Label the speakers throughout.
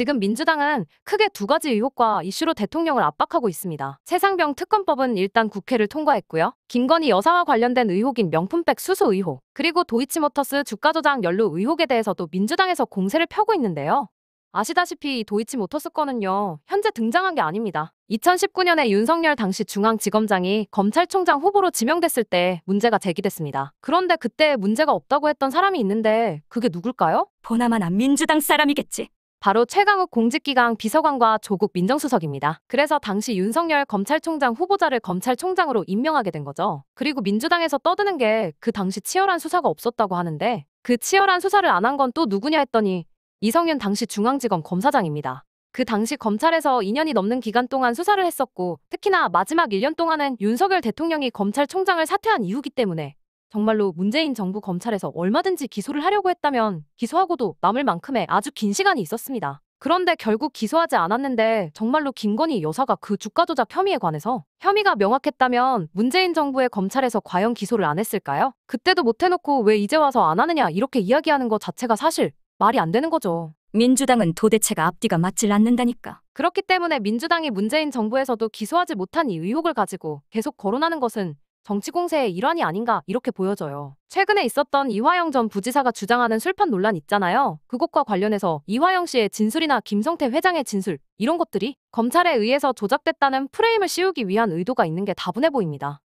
Speaker 1: 지금 민주당은 크게 두 가지 의혹과 이슈로 대통령을 압박하고 있습니다. 세상병 특검법은 일단 국회를 통과했고요. 김건희 여사와 관련된 의혹인 명품백 수수 의혹, 그리고 도이치모터스 주가 조작 연루 의혹에 대해서도 민주당에서 공세를 펴고 있는데요. 아시다시피 도이치모터스 건은요, 현재 등장한 게 아닙니다. 2019년에 윤석열 당시 중앙지검장이 검찰총장 후보로 지명됐을 때 문제가 제기됐습니다. 그런데 그때 문제가 없다고 했던 사람이 있는데 그게 누굴까요? 보나마안 민주당 사람이겠지. 바로 최강욱 공직기강 비서관과 조국 민정수석입니다. 그래서 당시 윤석열 검찰총장 후보자를 검찰총장으로 임명하게 된 거죠. 그리고 민주당에서 떠드는 게 그 당시 치열한 수사가 없었다고 하는데 그 치열한 수사를 안 한 건 또 누구냐 했더니 이성윤 당시 중앙지검 검사장입니다. 그 당시 검찰에서 2년이 넘는 기간 동안 수사를 했었고 특히나 마지막 1년 동안은 윤석열 대통령이 검찰총장을 사퇴한 이후기 때문에 정말로 문재인 정부 검찰에서 얼마든지 기소를 하려고 했다면 기소하고도 남을 만큼의 아주 긴 시간이 있었습니다. 그런데 결국 기소하지 않았는데 정말로 김건희 여사가 그 주가 조작 혐의에 관해서 혐의가 명확했다면 문재인 정부의 검찰에서 과연 기소를 안 했을까요? 그때도 못 해놓고 왜 이제 와서 안 하느냐 이렇게 이야기하는 것 자체가 사실 말이 안 되는 거죠. 민주당은 도대체가 앞뒤가 맞질 않는다니까. 그렇기 때문에 민주당이 문재인 정부에서도 기소하지 못한 이 의혹을 가지고 계속 거론하는 것은 정치공세의 일환이 아닌가 이렇게 보여져요. 최근에 있었던 이화영 전 부지사가 주장하는 술판 논란 있잖아요. 그것과 관련해서 이화영 씨의 진술이나 김성태 회장의 진술 이런 것들이 검찰에 의해서 조작됐다는 프레임을 씌우기 위한 의도가 있는 게 다분해 보입니다.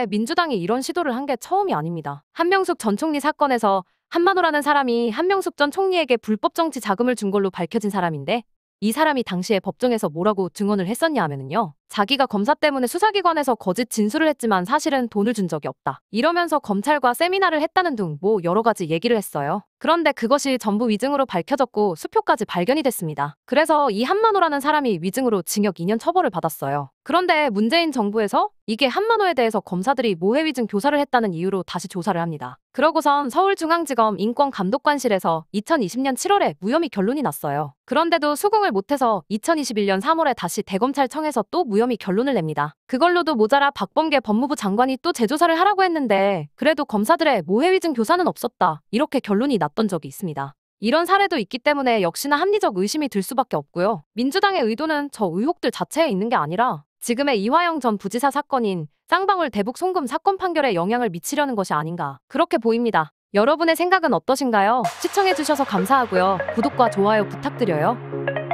Speaker 1: 그런데 민주당이 이런 시도를 한 게 처음이 아닙니다. 한명숙 전 총리 사건에서 한만호라는 사람이 한명숙 전 총리에게 불법 정치 자금을 준 걸로 밝혀진 사람인데 이 사람이 당시에 법정에서 뭐라고 증언을 했었냐 하면요. 자기가 검사 때문에 수사기관에서 거짓 진술을 했지만 사실은 돈을 준 적이 없다. 이러면서 검찰과 세미나를 했다는 등 뭐 여러 가지 얘기를 했어요. 그런데 그것이 전부 위증으로 밝혀졌고 수표까지 발견이 됐습니다. 그래서 이 한만호라는 사람이 위증으로 징역 2년 처벌을 받았어요. 그런데 문재인 정부에서 이게 한만호에 대해서 검사들이 모해 위증 교사를 했다는 이유로 다시 조사를 합니다. 그러고선 서울중앙지검 인권감독관실에서 2020년 7월에 무혐의 결론이 났어요. 그런데도 수긍을 못해서 2021년 3월에 다시 대검찰청에서 또 무. 무혐의 결론을 냅니다. 그걸로도 모자라 박범계 법무부 장관이 또 재조사를 하라고 했는데 그래도 검사들의 모해위증 교사는 없었다. 이렇게 결론이 났던 적이 있습니다. 이런 사례도 있기 때문에 역시나 합리적 의심이 들 수밖에 없고요. 민주당의 의도는 저 의혹들 자체에 있는 게 아니라 지금의 이화영 전 부지사 사건인 쌍방울 대북 송금 사건 판결에 영향을 미치려는 것이 아닌가 그렇게 보입니다. 여러분의 생각은 어떠신가요? 시청해주셔서 감사하고요. 구독과 좋아요 부탁드려요.